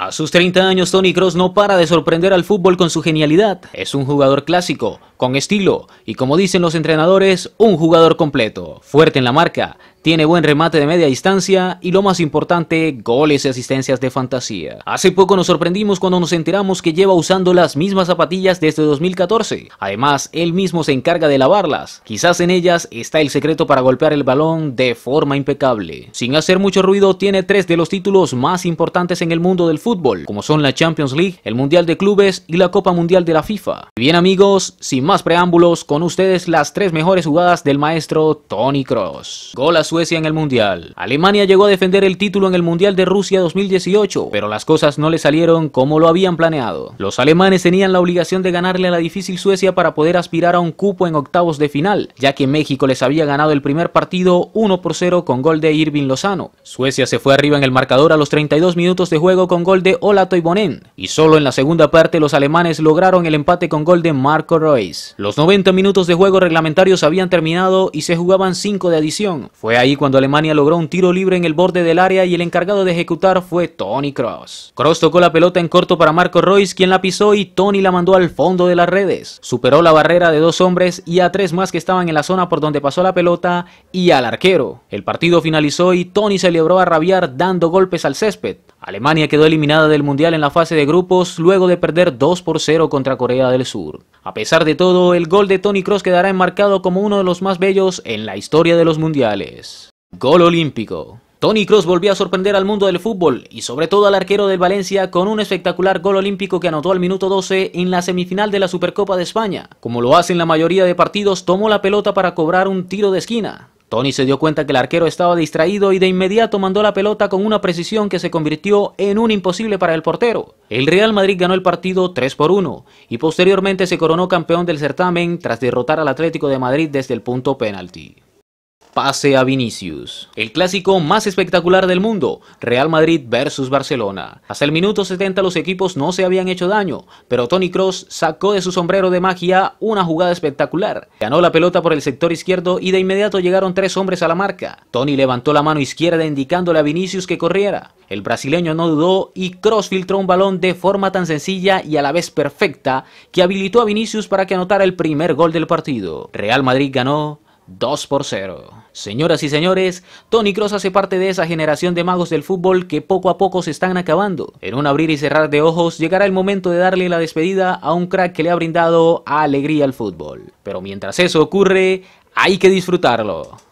A sus 30 años, Tony Cross no para de sorprender al fútbol con su genialidad. Es un jugador clásico, con estilo y como dicen los entrenadores, un jugador completo, fuerte en la marca, tiene buen remate de media distancia y lo más importante, goles y asistencias de fantasía. Hace poco nos sorprendimos cuando nos enteramos que lleva usando las mismas zapatillas desde 2014. Además, él mismo se encarga de lavarlas. Quizás en ellas está el secreto para golpear el balón de forma impecable. Sin hacer mucho ruido, tiene tres de los títulos más importantes en el mundo del fútbol, como son la Champions League, el Mundial de Clubes y la Copa Mundial de la FIFA. bien amigos, sin más preámbulos, con ustedes las tres mejores jugadas del maestro Tony Cross. Gol a Suecia en el Mundial. Alemania llegó a defender el título en el Mundial de Rusia 2018, pero las cosas no le salieron como lo habían planeado. Los alemanes tenían la obligación de ganarle a la difícil Suecia para poder aspirar a un cupo en octavos de final, ya que México les había ganado el primer partido 1 por 0 con gol de Irving Lozano. Suecia se fue arriba en el marcador a los 32 minutos de juego con gol de Ola Toivonen, y solo en la segunda parte los alemanes lograron el empate con gol de Marco Reus. Los 90 minutos de juego reglamentarios habían terminado y se jugaban 5 de adición. Fue ahí cuando Alemania logró un tiro libre en el borde del área y el encargado de ejecutar fue Tony Cross. Cross tocó la pelota en corto para Marco Royce quien la pisó y Tony la mandó al fondo de las redes. Superó la barrera de dos hombres y a tres más que estaban en la zona por donde pasó la pelota y al arquero. El partido finalizó y Tony celebró a rabiar dando golpes al césped. Alemania quedó eliminada del Mundial en la fase de grupos luego de perder 2 por 0 contra Corea del Sur. A pesar de todo, el gol de Tony Cross quedará enmarcado como uno de los más bellos en la historia de los mundiales. Gol olímpico. Tony Cross volvió a sorprender al mundo del fútbol y sobre todo al arquero del Valencia con un espectacular gol olímpico que anotó al minuto 12 en la semifinal de la Supercopa de España. Como lo hacen la mayoría de partidos, tomó la pelota para cobrar un tiro de esquina. Tony se dio cuenta que el arquero estaba distraído y de inmediato mandó la pelota con una precisión que se convirtió en un imposible para el portero. El Real Madrid ganó el partido 3 por 1 y posteriormente se coronó campeón del certamen tras derrotar al Atlético de Madrid desde el punto penalti pase a Vinicius. El clásico más espectacular del mundo, Real Madrid versus Barcelona. Hasta el minuto 70 los equipos no se habían hecho daño, pero Tony Cross sacó de su sombrero de magia una jugada espectacular. Ganó la pelota por el sector izquierdo y de inmediato llegaron tres hombres a la marca. Tony levantó la mano izquierda indicándole a Vinicius que corriera. El brasileño no dudó y Cross filtró un balón de forma tan sencilla y a la vez perfecta que habilitó a Vinicius para que anotara el primer gol del partido. Real Madrid ganó 2 por 0. Señoras y señores, Tony Cross hace parte de esa generación de magos del fútbol que poco a poco se están acabando. En un abrir y cerrar de ojos llegará el momento de darle la despedida a un crack que le ha brindado alegría al fútbol. Pero mientras eso ocurre, hay que disfrutarlo.